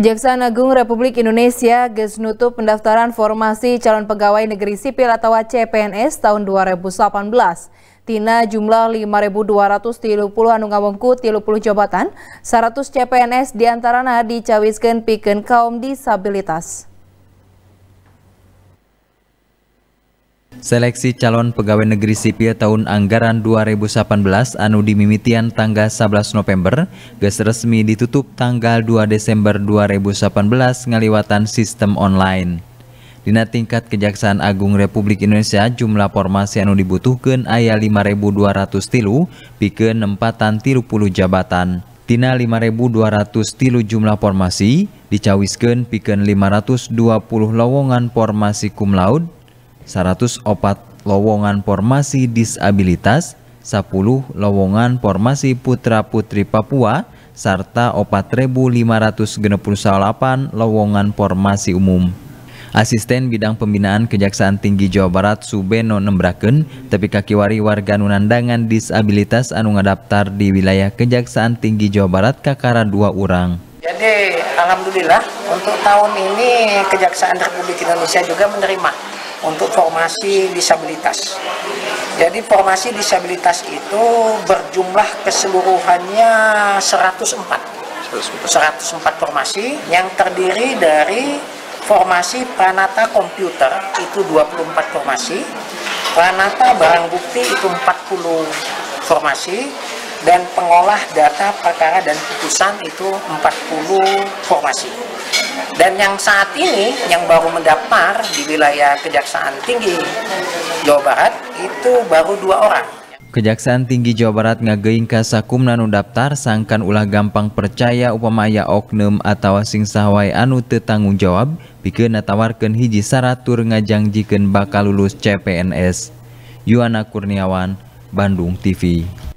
Kejaksaan Agung Republik Indonesia gesnutup nutup pendaftaran formasi calon pegawai negeri sipil atau CPNS tahun 2018. Tina jumlah 5.230 anu-ngawengku 30 jabatan, 100 CPNS diantaranya dicawiskan piken kaum disabilitas. Seleksi calon pegawai negeri sipil tahun anggaran 2018 anu dimimitian tanggal 11 November ges resmi ditutup tanggal 2 Desember 2018 ngaliwatan sistem online. Dina tingkat Kejaksaan Agung Republik Indonesia jumlah formasi anu dibutuhkan ayah 5.200 tilu pikeun nempatan tilu puluh jabatan. Dina 5.200 tilu jumlah formasi dicawiskan pikeun 520 lowongan formasi kumlaud opat lowongan formasi disabilitas, 10 lowongan formasi putra-putri Papua, serta 4.568 lowongan formasi umum. Asisten Bidang Pembinaan Kejaksaan Tinggi Jawa Barat Subeno Nembraken, tapi kakiwari warga nunandangan disabilitas anu ngadaptar di wilayah Kejaksaan Tinggi Jawa Barat kakara dua orang. Jadi alhamdulillah untuk tahun ini Kejaksaan Republik Indonesia juga menerima untuk formasi disabilitas. Jadi formasi disabilitas itu berjumlah keseluruhannya 104. 104 formasi yang terdiri dari formasi pranata komputer itu 24 formasi, pranata barang bukti itu 40 formasi, dan pengolah data perkara dan putusan itu 40 formasi. Dan yang saat ini yang baru mendaftar di wilayah Kejaksaan Tinggi Jawa Barat itu baru dua orang. Kejaksaan Tinggi Jawa Barat ngageing kasakum nanu daftar sangkan ulah gampang percaya upamaya oknum atau sing sawai anu tetanggung jawab bikin natawarkan hiji saratur tur ngajangjikeun bakal lulus CPNS. Yuana Kurniawan, Bandung TV.